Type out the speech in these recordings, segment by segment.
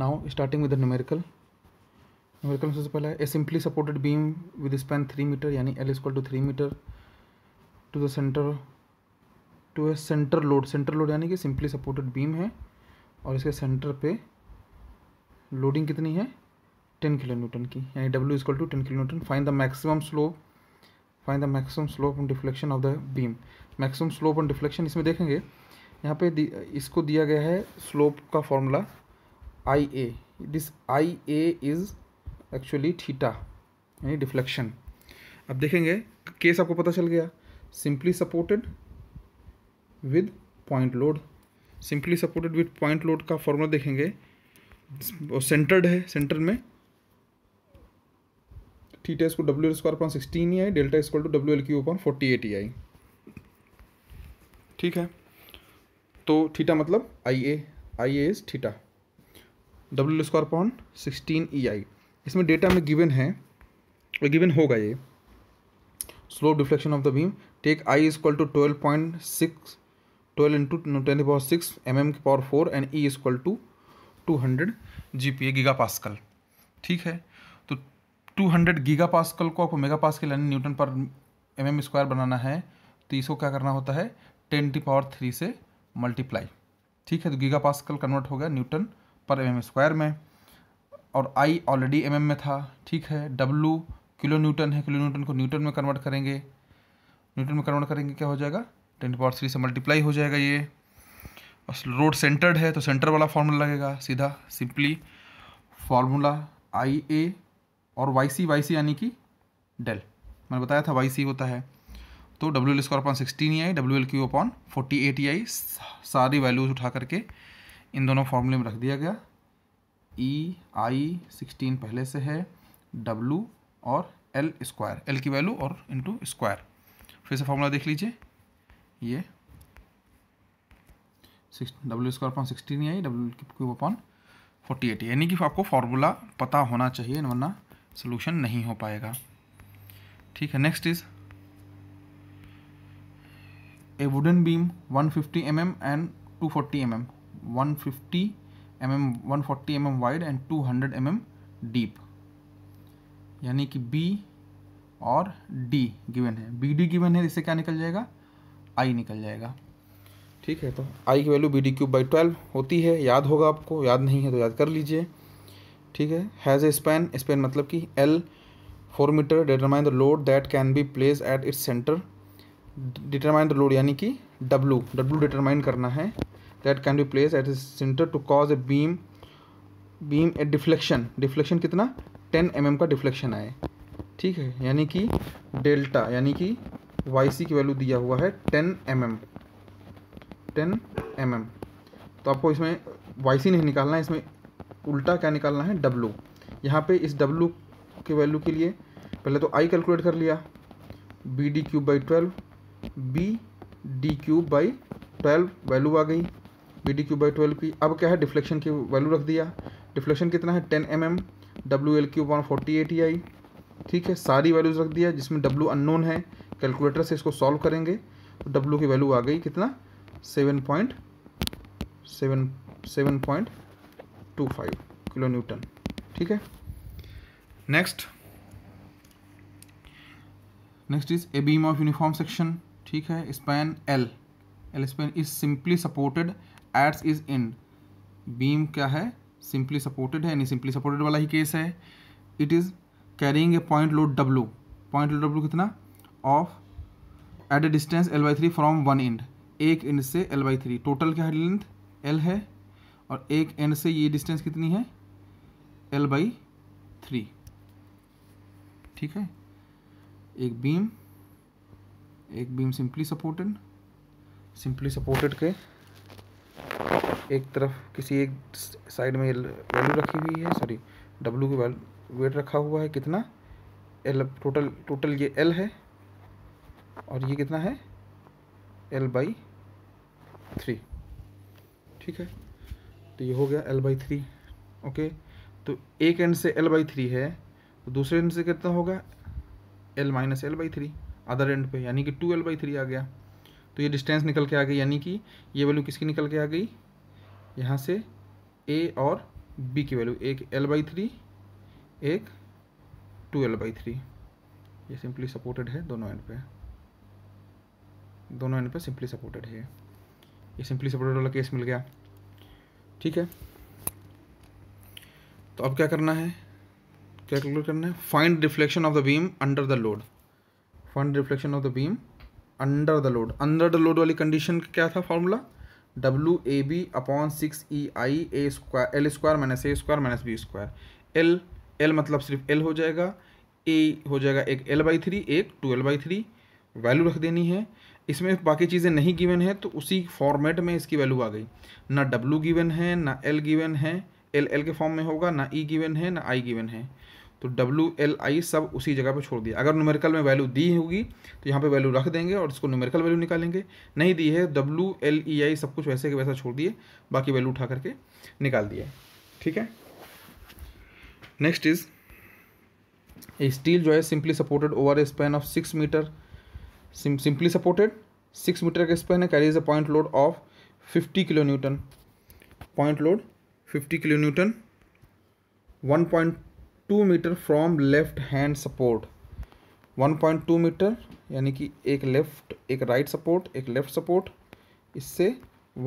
now starting with the numerical numerical में सबसे पहला है a simply supported beam with span three metre यानी L equal to three metre to the centre to a centre load centre load यानी कि simply supported beam है और इसके सेंटर पे लोडिंग कितनी है टेन किलो न्यूटन की यानी W equal to ten kilo newton find the maximum slope find the maximum slope and deflection of the beam maximum slope on deflection इसमें देखेंगे यहाँ पे इसको दिया गया है स्लोप का formula I A this I A is actually theta यानी डिफ्लेक्शन अब देखेंगे केस आपको पता चल गया simply supported with point load simply supported with point load का फॉर्मूला देखेंगे वो सेंटर्ड है सेंटर में थीटा इसको W L square upon sixteen E I delta इसको to W L cube upon forty eight E I ठीक है तो थीटा मतलब I A I A is theta W square upon sixteen E I इसमें data में given है और given होगा ये slope deflection of the beam take I is equal to twelve point six twelve into ten power six M M की power four and E is equal to two hundred G P A giga pascal ठीक है तो two hundred giga pascal को आपको mega pascal यानी newton पर M M square बनाना है तो इसको क्या करना होता है टेन टी पावर थ्री से मल्टीप्लाई ठीक है तो गीगा पास्कल कन्वर्ट हो गया न्यूटन पर एम एम स्क्वायर में और आई ऑलरेडी एम में था ठीक है डब्लू किलो न्यूटन है किलो न्यूटन को न्यूटन में कन्वर्ट करेंगे न्यूटन में कन्वर्ट करेंगे क्या हो जाएगा टेन पावर थ्री से मल्टीप्लाई हो जाएगा ये और रोड सेंटर्ड है तो सेंटर वाला फार्मूला लगेगा सीधा सिंपली फार्मूला आई ए और वाई सी वाई सी यानी कि डेल मैंने बताया था वाई सी होता है तो W L square upon sixteen E I W L cube upon forty eight E I सारी वैल्यूज उठा करके इन दोनों फॉर्मूले में रख दिया गया ई आई सिक्सटीन पहले से है डब्लू और एल स्क्वायर एल की वैल्यू और इंटू स्क्वायर फिर से फॉर्मूला देख लीजिए ये W square upon sixteen I W cube upon forty eight यानी कि आपको फार्मूला पता होना चाहिए वरना सोल्यूशन नहीं हो पाएगा ठीक है next is a wooden beam 150 fifty mm and 240 forty mm 150 mm 140 mm wide and 200 mm deep यानी कि बी और डी गिवन है बी डी गिवन है इससे क्या निकल जाएगा आई निकल जाएगा ठीक है तो आई की value B D cube by twelve होती है याद होगा आपको याद नहीं है तो याद कर लीजिए ठीक है हैज़ ए स्पैन स्पैन मतलब कि L four metre determine the load that can be place at its centre determine the load यानी कि W W डिटरमाइन करना है that can be placed at its center to cause a beam beam a deflection deflection कितना 10 mm का deflection आए ठीक है यानी कि डेल्टा यानी कि वाई सी की वैल्यू दिया हुआ है 10 mm 10 mm तो आपको इसमें वाई सी नहीं निकालना है इसमें उल्टा क्या निकालना है डब्लू यहाँ पे इस डब्लू के वैल्यू के लिए पहले तो आई कैलकुलेट कर लिया B D cube by twelve B D cube by twelve value आ गई B D cube by twelve की अब क्या है डिफ्लेक्शन की वैल्यू रख दिया डिफ्लेक्शन कितना है ten M M W L cube one forty eight I ठीक है सारी वैल्यूज रख दिया जिसमें डब्ल्यू अननोन है कैलकुलेटर से इसको सॉल्व करेंगे तो डब्ल्यू की वैल्यू आ गई कितना seven point seven seven point two five kilo newton ठीक है next next is a beam of uniform section ठीक है span L L span is simply supported ends is in beam क्या है सिंपली सपोर्टेड है यानी सिंपली सपोर्टेड वाला ही केस है it is carrying a point load W point load W कितना of at a distance L by three from one end एक and से एल बाई थ्री टोटल क्या है लेंथ एल है और एक एंड से ये डिस्टेंस कितनी है एल बाई थ्री ठीक है एक बीम एक beam simply supported simply supported के एक तरफ किसी एक साइड में वैल्यू रखी हुई है सॉरी डब्लू की वैल्यू वेट रखा हुआ है कितना एल टोटल टोटल ये एल है और ये कितना है एल बाई थ्री ठीक है तो ये हो गया एल बाई थ्री ओके तो एक एंड से एल बाई थ्री है तो दूसरे एंड से कितना होगा L minus L by three other end पे यानी कि टू एल बाई थ्री आ गया तो ये डिस्टेंस निकल के आ गई यानी कि ये वैल्यू किसकी निकल के आ गई यहाँ से ए और बी की वैल्यू एक एल बाई थ्री एक टू एल बाई थ्री ये सिंपली सपोर्टेड है दोनों एंड पे दोनों एंड पे सिंपली सपोर्टेड है ये सिंपली सपोर्टेड वाला केस मिल गया ठीक है तो अब क्या करना है क्या कैलकुलेट करना है find reflection of the beam under the load find reflection of the beam under the load under the load वाली कंडीशन क्या था formula W A B upon six E I A square L square minus A square minus B square L L मतलब सिर्फ L हो जाएगा A हो जाएगा एक एल बाई थ्री एक two L by three value रख देनी है इसमें बाकी चीज़ें नहीं गिवन है तो उसी फॉर्मेट में इसकी वैल्यू आ गई ना डब्ल्यू गिवन है ना एल गिवन है एल एल के फॉर्म में होगा ना ई e गिवन है ना आई गिवन है तो डब्ल्यू एल आई सब उसी जगह पे छोड़ दिया अगर न्यूमेरिकल में वैल्यू दी होगी तो यहाँ पे वैल्यू रख देंगे और इसको न्यूमेरिकल वैल्यू निकालेंगे नहीं दी है डब्ल्यू एल ई आई सब कुछ वैसे के वैसा छोड़ दिए बाकी वैल्यू उठा करके निकाल दिया ठीक है नेक्स्ट इज स्टील जो है simply supported over a span of six metre simply supported six metre का स्पैन है carries a point load of fifty kilo newton point load fifty kilo newton one point two metre from left hand support one point two metre यानी कि एक left एक right support एक left support इससे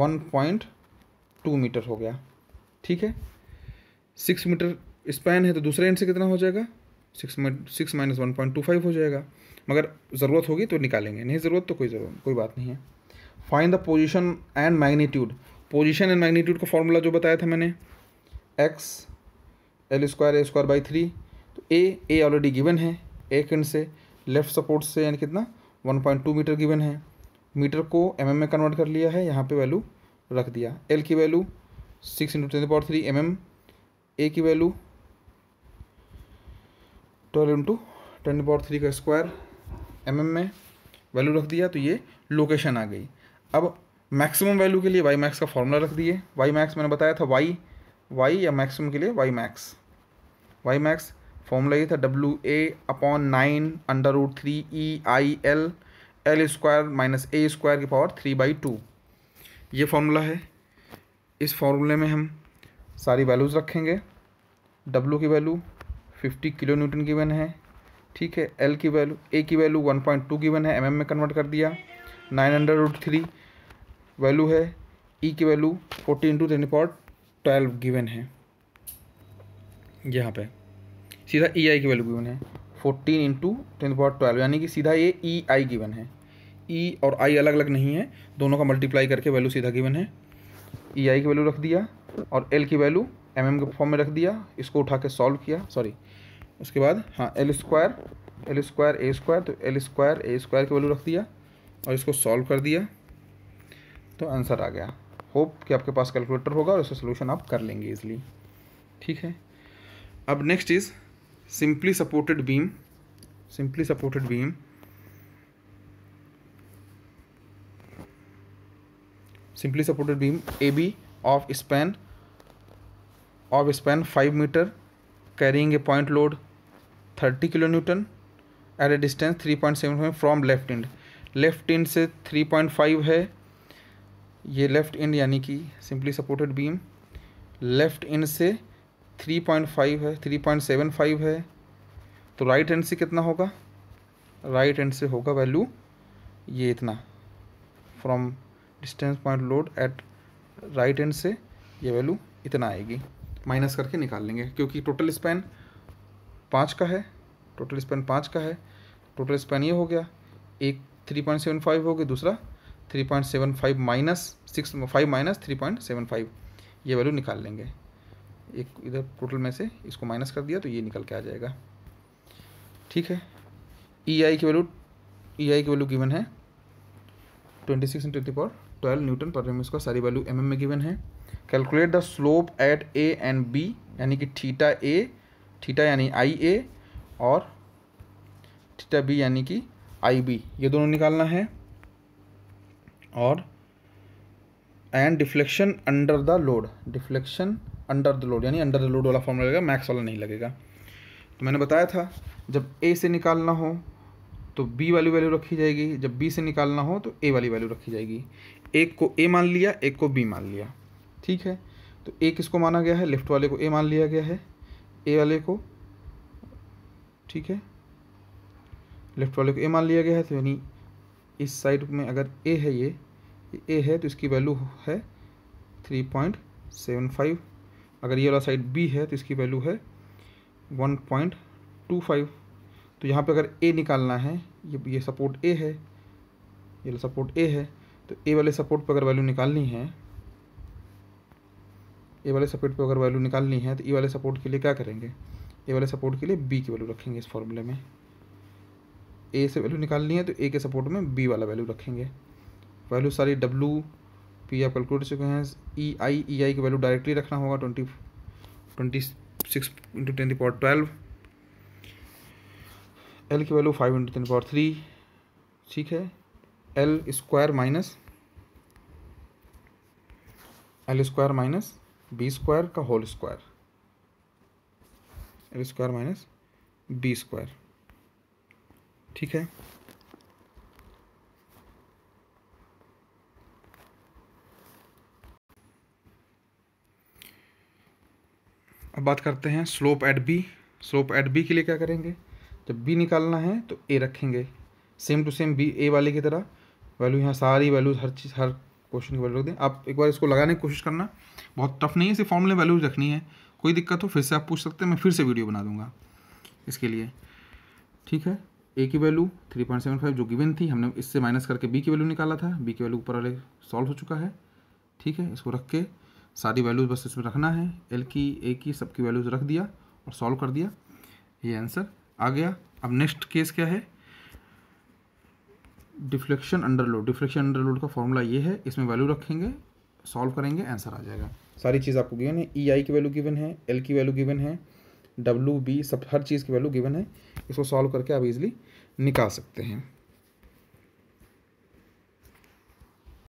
one point two metre हो गया ठीक है सिक्स मीटर स्पैन है तो दूसरे एंड से कितना हो जाएगा six six minus one point two five हो जाएगा मगर ज़रूरत होगी तो निकालेंगे नहीं ज़रूरत तो कोई ज़रूरत कोई बात नहीं है find the position and magnitude position and magnitude का फॉर्मूला जो बताया था मैंने X L square A square by three तो ए ए ऑलरेडी गिवन है एक एंड से लेफ्ट सपोर्ट से यानी कितना one point two metre given है मीटर को एम mm में कन्वर्ट कर लिया है यहाँ पे वैल्यू रख दिया एल की value six into twenty power three M M A की value twelve into twenty power three का स्क्वायर एम mm में वैल्यू रख दिया तो ये लोकेशन आ गई अब मैक्सिमम वैल्यू के लिए वाई मैक्स का फॉर्मूला रख दिए वाई मैक्स मैंने बताया था वाई वाई या मैक्सिमम के लिए Y max Y max formula ये था W A upon nine under root three E I L L square minus A square की पावर थ्री बाई टू ये फार्मूला है इस फॉर्मूले में हम सारी वैल्यूज़ रखेंगे डब्ल्यू की वैल्यू फिफ्टी किलो न्यूटन की वन है ठीक है एल की वैल्यू ए की वैल्यू वन पॉइंट टू की वन है एम mm में कन्वर्ट कर दिया nine under root three value है ई e की value forty into ten point twelve given है यहाँ पे सीधा ई e आई की वैल्यू गिवन है fourteen into ten power twelve यानी कि सीधा ये ई आई गिवन है ई e और आई अलग अलग नहीं है दोनों का मल्टीप्लाई करके वैल्यू सीधा गिवन है ई e आई की वैल्यू रख दिया और एल की वैल्यू एम एम के फॉर्म में रख दिया इसको उठा के सॉल्व किया सॉरी उसके बाद हाँ L square L square A square तो एल स्क्वायर ए स्क्वायर की वैल्यू रख दिया और इसको सॉल्व कर दिया तो आंसर आ गया होप कि आपके पास कैलकुलेटर होगा और इसका सोल्यूशन आप कर लेंगे ईजिली ठीक है अब next is simply supported beam simply supported beam simply supported beam A B of span of span five metre carrying a point load thirty kilo newton at a distance three point seven from left end left end से three point five है ये left end यानी कि simply supported beam left end से 3.5 है 3.75 है तो right end से कितना होगा राइट एंड से होगा वैल्यू ये इतना from distance point load at right end से ये वैल्यू इतना आएगी माइनस करके निकाल लेंगे क्योंकि टोटल स्पैन पाँच का है टोटल स्पैन पाँच का है टोटल स्पैन ये हो गया एक थ्री पॉइंट सेवन फाइव हो गया दूसरा three point seven five minus six five minus three point seven five ये वैल्यू निकाल लेंगे एक इधर टोटल में से इसको माइनस कर दिया तो ये निकल के आ जाएगा ठीक है ई e आई की वैल्यू ई आई की वैल्यू गिवन है twenty six into three power twelve newton पर एम इसका सारी वैल्यू एम एम में गिवन है calculate the slope at A and B यानी कि थीटा ए थीटा यानी आई ए और थीटा बी यानी कि आई बी ये दोनों निकालना है और end deflection under the load deflection under the load यानी अंडर द लोड वाला फॉर्मूला लगेगा मैक्स वाला नहीं लगेगा तो मैंने बताया था जब ए से निकालना हो तो बी वाली वैल्यू रखी जाएगी जब बी से निकालना हो तो ए वाली वैल्यू रखी जाएगी एक को ए मान लिया एक को बी मान लिया ठीक है तो ए किसको माना गया है लेफ्ट वाले को ए मान लिया गया है ए वाले को ठीक है लेफ्ट वाले को ए मान लिया गया है तो यानी इस साइड में अगर ए है ये ए है तो इसकी वैल्यू है थ्री पॉइंट सेवन फाइव अगर ये वाला साइड बी है तो इसकी वैल्यू है वन पॉइंट टू फाइव तो यहाँ पे अगर ए निकालना है ये ये सपोर्ट ए है ये वाला सपोर्ट ए है तो ए वाले सपोर्ट पर अगर वैल्यू निकालनी है ए वाले सपोर्ट पर अगर वैल्यू निकालनी है तो ए e वाले सपोर्ट के लिए क्या करेंगे ए वाले सपोर्ट के लिए बी की वैल्यू रखेंगे इस फॉर्मूले में ए से वैल्यू निकालनी है तो ए के सपोर्ट में बी वाला वैल्यू रखेंगे वैल्यू सारी डब्ल्यू पी आप कैलकुलेट चुके हैं ई आई ई आई की वैल्यू डायरेक्टली रखना होगा twenty twenty six into ten power twelve L की value five into ten power three ठीक है L square minus L square minus B square का whole square L square minus B square ठीक है अब बात करते हैं slope at B slope at B के लिए क्या करेंगे जब बी निकालना है तो ए रखेंगे same to same B A वाले की तरह वैल्यू यहाँ सारी वैल्यूज हर चीज़ हर क्वेश्चन की वैल्यू रख दें आप एक बार इसको लगाने की कोशिश करना बहुत टफ नहीं है सिर्फ फॉर्मूले वैल्यूज रखनी है कोई दिक्कत हो फिर से आप पूछ सकते हैं मैं फिर से वीडियो बना दूंगा इसके लिए ठीक है ए की वैल्यू 3.75 जो गिवन थी हमने इससे माइनस करके बी की वैल्यू निकाला था बी की वैल्यू ऊपर वाले सॉल्व हो चुका है ठीक है इसको रख के सारी वैल्यूज बस इसमें रखना है एल की ए की सबकी वैल्यूज रख दिया और सॉल्व कर दिया ये आंसर आ गया अब नेक्स्ट केस क्या है deflection under load deflection under load का फॉर्मूला ये है इसमें वैल्यू रखेंगे सॉल्व करेंगे आंसर आ जाएगा सारी चीज़ आपको गिवन है ई e, आई की वैल्यू गिवन है एल की वैल्यू गिवन है डब्ल्यू बी सब हर चीज़ की वैल्यू गिवन है इसको सॉल्व करके आप इजीली निकाल सकते हैं